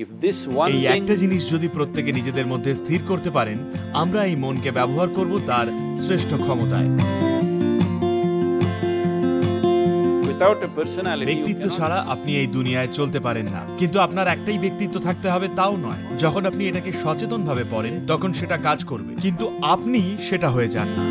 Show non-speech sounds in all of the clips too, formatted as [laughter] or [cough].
এই একটা জিনিস যদি প্রত্যেকে নিজেদের মধ্যে স্থির করতে পারেন আমরা এই মনকে ব্যবহার করব তার শ্রেষ্ঠ ক্ষমতায় ব্যক্তিত্ব ছাড়া আপনি এই দুনিয়ায় চলতে পারেন না কিন্তু আপনার একটাই ব্যক্তিত্ব থাকতে হবে তাও নয় যখন আপনি এটাকে সচেতনভাবে পড়েন তখন সেটা কাজ করবে কিন্তু আপনি সেটা হয়ে যান না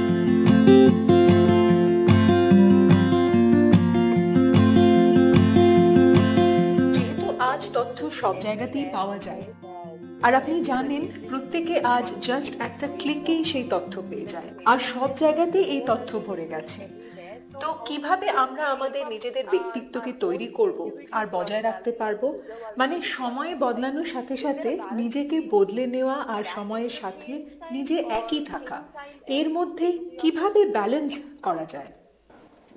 সব জায়গাতেই পাওয়া যায় আর আপনি জানেন প্রত্যেকে আজ জাস্ট একটা ক্লিকেই সেই তথ্য পেয়ে যায় আর সব জায়গাতেই এই তথ্য ভরে গেছে তো কিভাবে আমরা আমাদের নিজেদের ব্যক্তিত্বকে তৈরি করব আর বজায় রাখতে পারবো মানে সময়ে বদলানোর সাথে সাথে নিজেকে বদলে নেওয়া আর সময়ের সাথে নিজে একই থাকা এর মধ্যে কিভাবে ব্যালেন্স করা যায়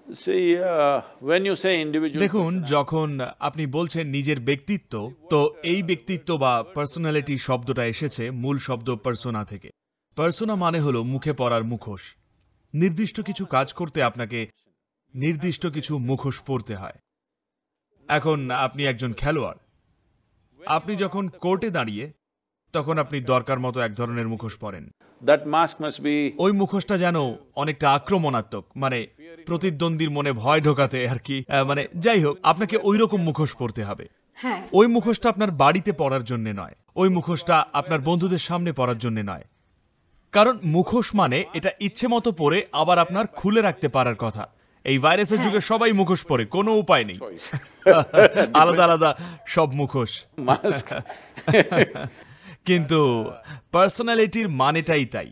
Uh, দেখুন uh, যখন আপনি বলছেন নিজের ব্যক্তিত্ব তো এই ব্যক্তিত্ব বা পার্সোনালিটি শব্দটা এসেছে মূল শব্দ পার্সোনা থেকে পার্সোনা মানে হলো মুখে পড়ার মুখোশ নির্দিষ্ট কিছু কাজ করতে আপনাকে নির্দিষ্ট কিছু মুখোশ পড়তে হয় এখন আপনি একজন খেলোয়াড় আপনি যখন কোর্টে দাঁড়িয়ে তখন আপনি দরকার মতো এক ধরনের মুখোশ পরেন ওই মুখোশটা যেন অনেকটা আক্রমণাত্মক মানে প্রতিদ্বন্দ্বীর মনে ভয় ঢোকাতে আর কি মানে যাই হোক আপনাকে ওই রকম মুখোশ পড়তে হবে হ্যাঁ। ওই মুখোশটা আপনার বাড়িতে পড়ার জন্য নয় ওই মুখোশটা আপনার বন্ধুদের সামনে পড়ার জন্য নয় কারণ মুখোশ মানে এটা ইচ্ছে মতো পরে আবার আপনার খুলে রাখতে পারার কথা এই ভাইরাসের হ্যাঁ। যুগে সবাই মুখোশ পরে কোনো উপায় নেই [laughs] আলাদা আলাদা সব মুখোশ [laughs] কিন্তু পার্সোনালিটির মানেটাই তাই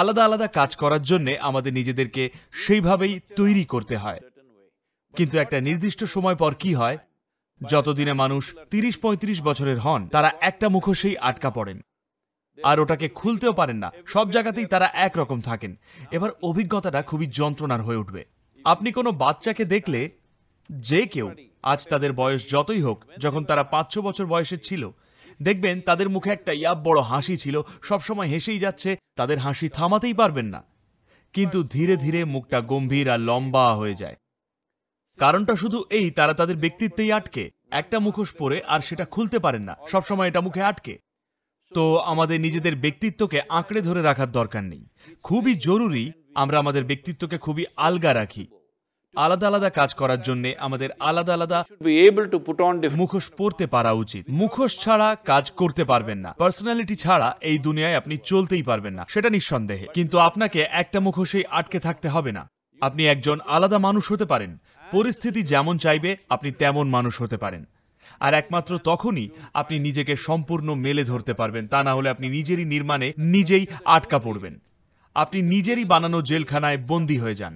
আলাদা আলাদা কাজ করার জন্য আমাদের নিজেদেরকে সেইভাবেই তৈরি করতে হয় কিন্তু একটা নির্দিষ্ট সময় পর কি হয় যতদিনে মানুষ তিরিশ পঁয়ত্রিশ বছরের হন তারা একটা মুখোশেই আটকা পড়েন আর ওটাকে খুলতেও পারেন না সব জায়গাতেই তারা একরকম থাকেন এবার অভিজ্ঞতাটা খুবই যন্ত্রণার হয়ে উঠবে আপনি কোনো বাচ্চাকে দেখলে যে কেউ আজ তাদের বয়স যতই হোক যখন তারা পাঁচ ছ বছর বয়সের ছিল দেখবেন তাদের মুখে একটা ইয়াব বড় হাসি ছিল সবসময় হেসেই যাচ্ছে তাদের হাসি থামাতেই পারবেন না কিন্তু ধীরে ধীরে মুখটা গম্ভীর আর লম্বা হয়ে যায় কারণটা শুধু এই তারা তাদের ব্যক্তিত্বেই আটকে একটা মুখোশ পরে আর সেটা খুলতে পারেন না সবসময় এটা মুখে আটকে তো আমাদের নিজেদের ব্যক্তিত্বকে আঁকড়ে ধরে রাখার দরকার নেই খুবই জরুরি আমরা আমাদের ব্যক্তিত্বকে খুবই আলগা রাখি আলাদা আলাদা কাজ করার জন্য আমাদের আলাদা আলাদা মুখোশ পড়তে পারা উচিত মুখোশ ছাড়া কাজ করতে পারবেন না পার্সোনালিটি ছাড়া এই দুনিয়ায় আপনি চলতেই পারবেন না সেটা নিঃসন্দেহে কিন্তু আপনাকে একটা মুখোশেই আটকে থাকতে হবে না আপনি একজন আলাদা মানুষ হতে পারেন পরিস্থিতি যেমন চাইবে আপনি তেমন মানুষ হতে পারেন আর একমাত্র তখনই আপনি নিজেকে সম্পূর্ণ মেলে ধরতে পারবেন তা না হলে আপনি নিজেরই নির্মাণে নিজেই আটকা পড়বেন আপনি নিজেরই বানানো জেলখানায় বন্দী হয়ে যান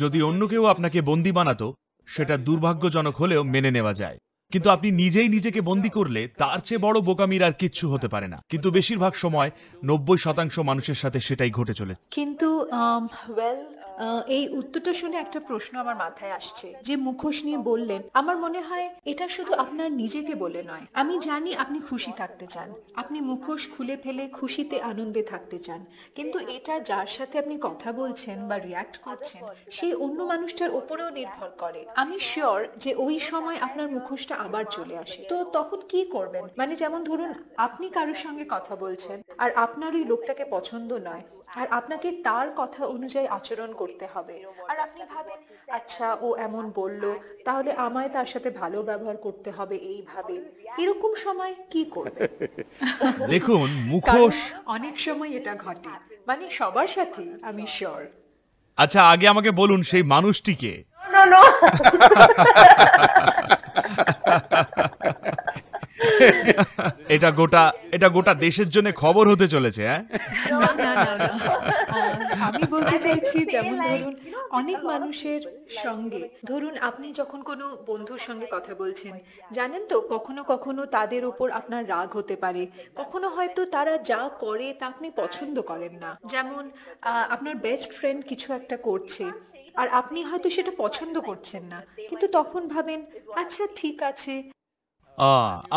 যদি অন্য কেউ আপনাকে বন্দি বানাতো সেটা দুর্ভাগ্যজনক হলেও মেনে নেওয়া যায় কিন্তু আপনি নিজেই নিজেকে বন্দি করলে তার চেয়ে বড় বোকামির আর কিচ্ছু হতে পারে না কিন্তু বেশিরভাগ সময় নব্বই শতাংশ মানুষের সাথে সেটাই ঘটে চলে কিন্তু এই উত্তরটা শুনে একটা প্রশ্ন আমার মাথায় আসছে যে মুখোশ নিয়ে বললেন আমার মনে হয় এটা শুধু আপনার নিজেকে বলে নয় আমি জানি আপনি খুশি থাকতে চান আপনি মুখোশ খুলে ফেলে খুশিতে আনন্দে থাকতে চান কিন্তু এটা যার সাথে আপনি কথা বলছেন বা রিয়াক্ট করছেন সেই অন্য মানুষটার উপরেও নির্ভর করে আমি শিওর যে ওই সময় আপনার মুখোশটা আবার চলে আসে তো তখন কি করবেন মানে যেমন ধরুন আপনি কারোর সঙ্গে কথা বলছেন আর আপনার ওই লোকটাকে পছন্দ নয় আর আপনাকে তার কথা অনুযায়ী আচরণ করতে হবে আর আপনি ভাবেন আচ্ছা ও এমন বলল তাহলে আমায় তার সাথে ভালো ব্যবহার করতে হবে এইভাবে এরকম সময় কি করবে [laughs] দেখুন মুখোশ অনেক সময় এটা ঘটে মানে সবার সাথে আমি শিওর আচ্ছা আগে আমাকে বলুন সেই মানুষটিকে [laughs] এটা গোটা এটা গোটা দেশের জন্য খবর হতে চলেছে হ্যাঁ [laughs] আমি বলতে চাইছি যেমন ধরুন অনেক মানুষের সঙ্গে ধরুন আপনি যখন কোনো বন্ধুর সঙ্গে কথা বলছেন জানেন তো কখনো কখনো তাদের উপর আপনার রাগ হতে পারে কখনো হয়তো তারা যা করে তা আপনি পছন্দ করেন না যেমন আপনার বেস্ট ফ্রেন্ড কিছু একটা করছে আর আপনি হয়তো সেটা পছন্দ করছেন না কিন্তু তখন ভাবেন আচ্ছা ঠিক আছে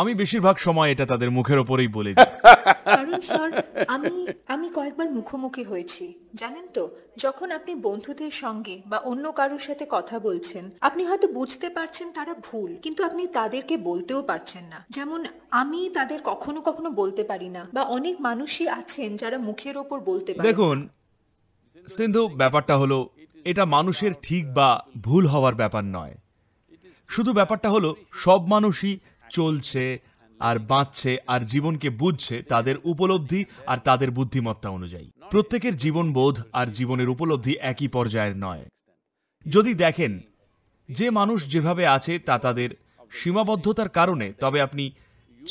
আমি বেশিরভাগ সময় এটা তাদের মুখের ওপরেই বলে দিই কারণ স্যার আমি আমি কয়েকবার মুখোমুখি হয়েছি জানেন তো যখন আপনি বন্ধুদের সঙ্গে বা অন্য কারোর সাথে কথা বলছেন আপনি হয়তো বুঝতে পারছেন তারা ভুল কিন্তু আপনি তাদেরকে বলতেও পারছেন না যেমন আমি তাদের কখনো কখনো বলতে পারি না বা অনেক মানুষই আছেন যারা মুখের ওপর বলতে পারে দেখুন সিন্ধু ব্যাপারটা হলো এটা মানুষের ঠিক বা ভুল হওয়ার ব্যাপার নয় শুধু ব্যাপারটা হলো সব মানুষই চলছে আর বাঁচছে আর জীবনকে বুঝছে তাদের উপলব্ধি আর তাদের বুদ্ধিমত্তা অনুযায়ী প্রত্যেকের জীবনবোধ আর জীবনের উপলব্ধি একই পর্যায়ের নয় যদি দেখেন যে মানুষ যেভাবে আছে তা তাদের সীমাবদ্ধতার কারণে তবে আপনি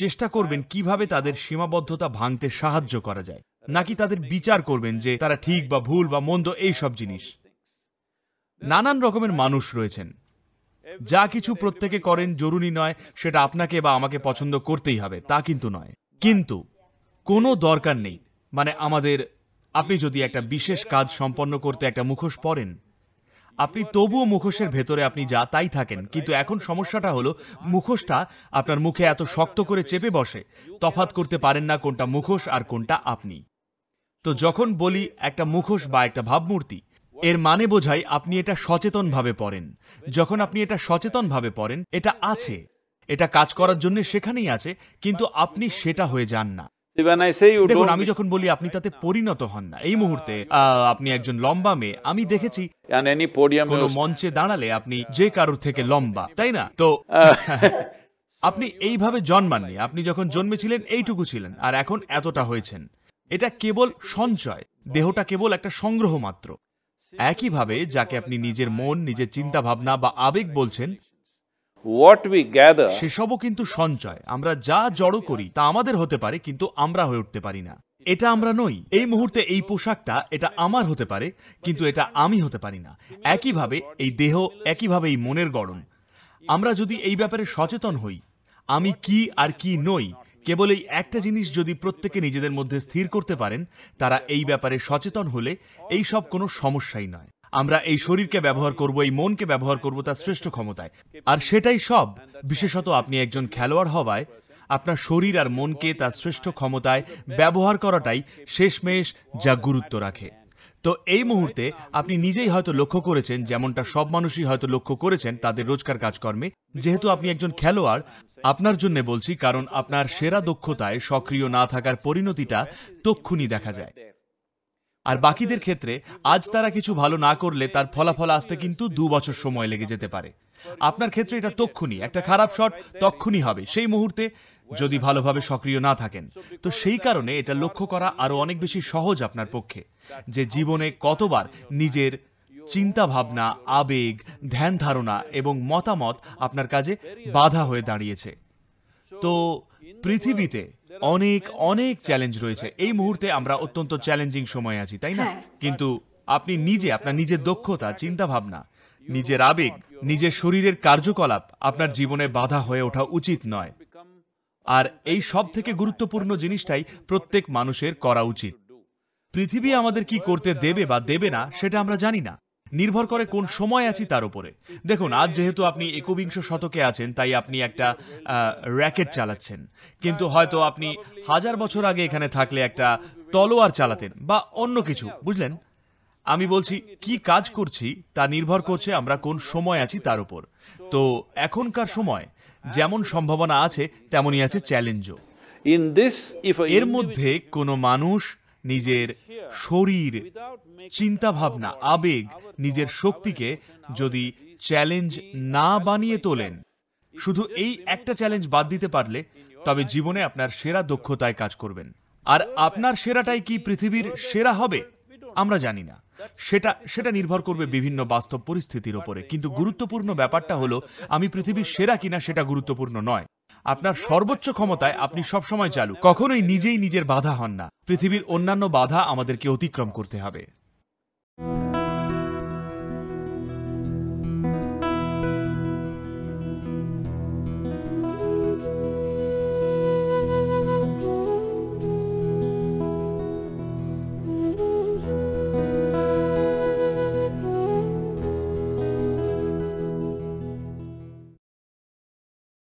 চেষ্টা করবেন কিভাবে তাদের সীমাবদ্ধতা ভাঙতে সাহায্য করা যায় নাকি তাদের বিচার করবেন যে তারা ঠিক বা ভুল বা মন্দ এই সব জিনিস নানান রকমের মানুষ রয়েছেন যা কিছু প্রত্যেকে করেন জরুরি নয় সেটা আপনাকে বা আমাকে পছন্দ করতেই হবে তা কিন্তু নয় কিন্তু কোনো দরকার নেই মানে আমাদের আপনি যদি একটা বিশেষ কাজ সম্পন্ন করতে একটা মুখোশ পরেন আপনি তবুও মুখোশের ভেতরে আপনি যা তাই থাকেন কিন্তু এখন সমস্যাটা হলো মুখোশটা আপনার মুখে এত শক্ত করে চেপে বসে তফাত করতে পারেন না কোনটা মুখোশ আর কোনটা আপনি তো যখন বলি একটা মুখোশ বা একটা ভাবমূর্তি এর মানে বোঝাই আপনি এটা সচেতনভাবে পড়েন যখন আপনি এটা সচেতনভাবে পড়েন এটা আছে এটা কাজ করার জন্য সেখানেই আছে কিন্তু আপনি সেটা হয়ে যান না দেখুন আমি যখন বলি আপনি তাতে পরিণত হন না এই মুহূর্তে আপনি একজন লম্বা মেয়ে আমি দেখেছি মানে কোনো মঞ্চে দাঁড়ালে আপনি যে কারোর থেকে লম্বা তাই না তো আপনি এইভাবে জন্মাননি আপনি যখন জন্মেছিলেন এইটুকু ছিলেন আর এখন এতটা হয়েছেন এটা কেবল সঞ্চয় দেহটা কেবল একটা সংগ্রহ মাত্র একইভাবে যাকে আপনি নিজের মন নিজের চিন্তা ভাবনা বা আবেগ বলছেন সেসবও কিন্তু সঞ্চয় আমরা যা জড়ো করি তা আমাদের হতে পারে কিন্তু আমরা হয়ে উঠতে পারি না এটা আমরা নই এই মুহূর্তে এই পোশাকটা এটা আমার হতে পারে কিন্তু এটা আমি হতে পারি না একইভাবে এই দেহ একইভাবে এই মনের গড়ন আমরা যদি এই ব্যাপারে সচেতন হই আমি কি আর কি নই কেবল এই একটা জিনিস যদি প্রত্যেকে নিজেদের মধ্যে স্থির করতে পারেন তারা এই ব্যাপারে সচেতন হলে এই সব কোনো সমস্যাই নয় আমরা এই শরীরকে ব্যবহার করব এই মনকে ব্যবহার করব তার শ্রেষ্ঠ ক্ষমতায় আর সেটাই সব বিশেষত আপনি একজন খেলোয়াড় হওয়ায় আপনার শরীর আর মনকে তার শ্রেষ্ঠ ক্ষমতায় ব্যবহার করাটাই শেষমেশ যা গুরুত্ব রাখে তো এই মুহূর্তে আপনি নিজেই হয়তো লক্ষ্য করেছেন যেমনটা সব মানুষই হয়তো লক্ষ্য করেছেন তাদের রোজকার কাজকর্মে যেহেতু আপনি একজন খেলোয়াড় আপনার জন্য বলছি কারণ আপনার সেরা দক্ষতায় সক্রিয় না থাকার পরিণতিটা তক্ষুনি দেখা যায় আর বাকিদের ক্ষেত্রে আজ তারা কিছু ভালো না করলে তার ফলাফল আসতে কিন্তু দু বছর সময় লেগে যেতে পারে আপনার ক্ষেত্রে এটা তক্ষুনি একটা খারাপ শট তক্ষুনি হবে সেই মুহূর্তে যদি ভালোভাবে সক্রিয় না থাকেন তো সেই কারণে এটা লক্ষ্য করা আরও অনেক বেশি সহজ আপনার পক্ষে যে জীবনে কতবার নিজের চিন্তা ভাবনা আবেগ ধ্যান ধারণা এবং মতামত আপনার কাজে বাধা হয়ে দাঁড়িয়েছে তো পৃথিবীতে অনেক অনেক চ্যালেঞ্জ রয়েছে এই মুহূর্তে আমরা অত্যন্ত চ্যালেঞ্জিং সময়ে আছি তাই না হ্যাঁ। কিন্তু আপনি নিজে আপনার নিজের দক্ষতা চিন্তা ভাবনা নিজের আবেগ নিজের শরীরের কার্যকলাপ আপনার জীবনে বাধা হয়ে ওঠা উচিত নয় আর এই সব থেকে গুরুত্বপূর্ণ জিনিসটাই প্রত্যেক মানুষের করা উচিত পৃথিবী আমাদের কি করতে দেবে বা দেবে না সেটা আমরা জানি না নির্ভর করে কোন সময় আছি তার উপরে দেখুন আজ যেহেতু আপনি একবিংশ শতকে আছেন তাই আপনি একটা র্যাকেট চালাচ্ছেন কিন্তু হয়তো আপনি হাজার বছর আগে এখানে থাকলে একটা তলোয়ার চালাতেন বা অন্য কিছু বুঝলেন আমি বলছি কি কাজ করছি তা নির্ভর করছে আমরা কোন সময় আছি তার উপর তো এখনকার সময় যেমন সম্ভাবনা আছে তেমনই আছে চ্যালেঞ্জও এর মধ্যে কোনো মানুষ নিজের শরীর চিন্তাভাবনা আবেগ নিজের শক্তিকে যদি চ্যালেঞ্জ না বানিয়ে তোলেন শুধু এই একটা চ্যালেঞ্জ বাদ দিতে পারলে তবে জীবনে আপনার সেরা দক্ষতায় কাজ করবেন আর আপনার সেরাটাই কি পৃথিবীর সেরা হবে আমরা জানি না সেটা সেটা নির্ভর করবে বিভিন্ন বাস্তব পরিস্থিতির ওপরে কিন্তু গুরুত্বপূর্ণ ব্যাপারটা হলো আমি পৃথিবীর সেরা কিনা সেটা গুরুত্বপূর্ণ নয় আপনার সর্বোচ্চ ক্ষমতায় আপনি সবসময় চালু কখনোই নিজেই নিজের বাধা হন না পৃথিবীর অন্যান্য বাধা আমাদেরকে অতিক্রম করতে হবে